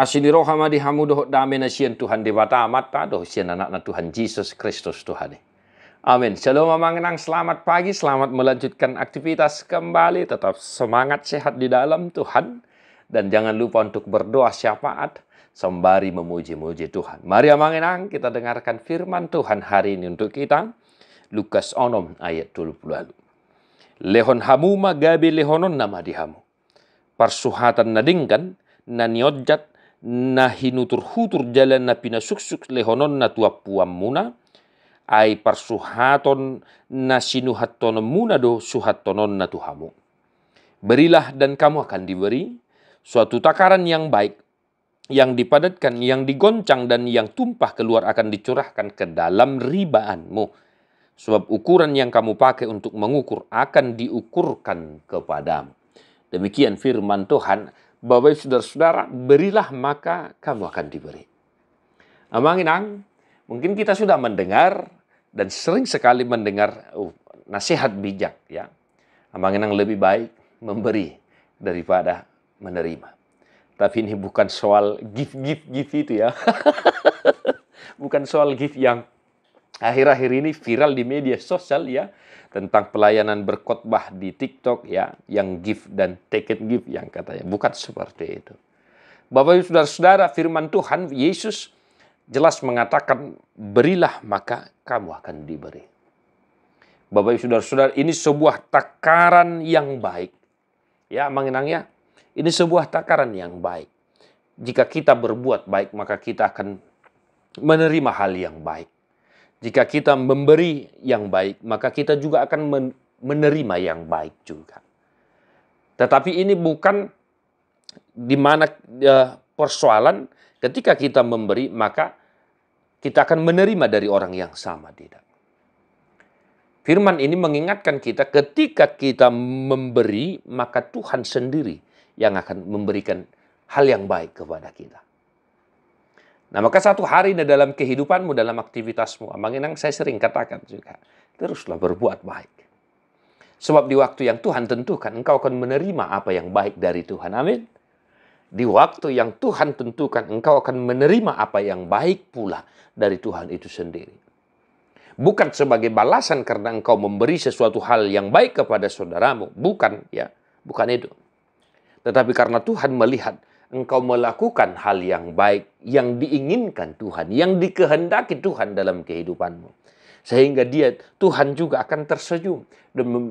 Asini rohama di hamudoh damena nasian Tuhan dewata amata doh sian anak Tuhan Yesus Kristus Tuhan. Amin. Shalom amangenang, selamat pagi, selamat melanjutkan aktivitas kembali. Tetap semangat sehat di dalam Tuhan. Dan jangan lupa untuk berdoa syafaat sembari memuji-muji Tuhan. Mari amangenang, kita dengarkan firman Tuhan hari ini untuk kita. Lukas onom ayat 20. Lehon hamu gabi lehonon nama dihamu. Parsuhatan nadingkan naniodjat nahinutur hutur jalan na pina suksuk lehonon na tua puam muna, ai parsuhaton na sinuhaton muna do suhatonon na tuhamu. Berilah dan kamu akan diberi suatu takaran yang baik, yang dipadatkan, yang digoncang, dan yang tumpah keluar akan dicurahkan ke dalam ribaanmu sebab ukuran yang kamu pakai untuk mengukur akan diukurkan kepadamu. Demikian firman Tuhan Bapak saudara-saudara, berilah maka kamu akan diberi. Amang inang, mungkin kita sudah mendengar dan sering sekali mendengar uh, nasihat bijak ya. Amang inang lebih baik memberi daripada menerima. Tapi ini bukan soal gift gift gift itu ya. bukan soal gift yang akhir-akhir ini viral di media sosial ya tentang pelayanan berkhotbah di TikTok ya yang give dan take it give yang katanya bukan seperti itu. Bapak Ibu Saudara-saudara firman Tuhan Yesus jelas mengatakan berilah maka kamu akan diberi. Bapak Ibu Saudara-saudara ini sebuah takaran yang baik. Ya mengenangnya ini sebuah takaran yang baik. Jika kita berbuat baik maka kita akan menerima hal yang baik jika kita memberi yang baik, maka kita juga akan menerima yang baik juga. Tetapi ini bukan di mana ya, persoalan ketika kita memberi, maka kita akan menerima dari orang yang sama tidak. Firman ini mengingatkan kita ketika kita memberi, maka Tuhan sendiri yang akan memberikan hal yang baik kepada kita. Nah, maka satu hari ini dalam kehidupanmu, dalam aktivitasmu, menginang saya sering katakan juga, teruslah berbuat baik. Sebab di waktu yang Tuhan tentukan, engkau akan menerima apa yang baik dari Tuhan. Amin. Di waktu yang Tuhan tentukan, engkau akan menerima apa yang baik pula dari Tuhan itu sendiri. Bukan sebagai balasan karena engkau memberi sesuatu hal yang baik kepada saudaramu, bukan ya, bukan itu. Tetapi karena Tuhan melihat engkau melakukan hal yang baik yang diinginkan Tuhan, yang dikehendaki Tuhan dalam kehidupanmu. Sehingga dia Tuhan juga akan tersenyum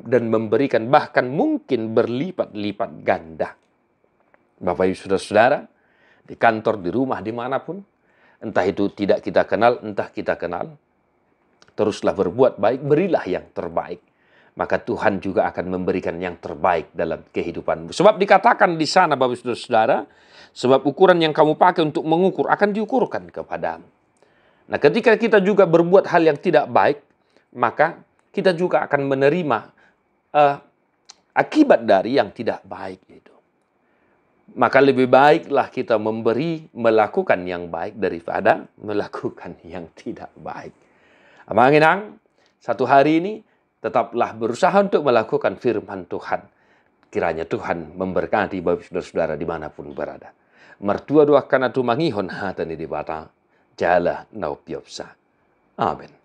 dan memberikan bahkan mungkin berlipat-lipat ganda. Bapak Ibu Saudara-saudara, di kantor, di rumah, dimanapun, entah itu tidak kita kenal, entah kita kenal, teruslah berbuat baik, berilah yang terbaik maka Tuhan juga akan memberikan yang terbaik dalam kehidupanmu. Sebab dikatakan di sana Bapak Saudara, sebab ukuran yang kamu pakai untuk mengukur akan diukurkan kepadamu. Nah, ketika kita juga berbuat hal yang tidak baik, maka kita juga akan menerima uh, akibat dari yang tidak baik itu. Maka lebih baiklah kita memberi melakukan yang baik daripada melakukan yang tidak baik. Amang Inang, satu hari ini tetaplah berusaha untuk melakukan firman Tuhan. Kiranya Tuhan memberkati Bapak Saudara-saudara dimanapun berada. Mertua doakan atau mangihon hatani di bata jala nau Amin.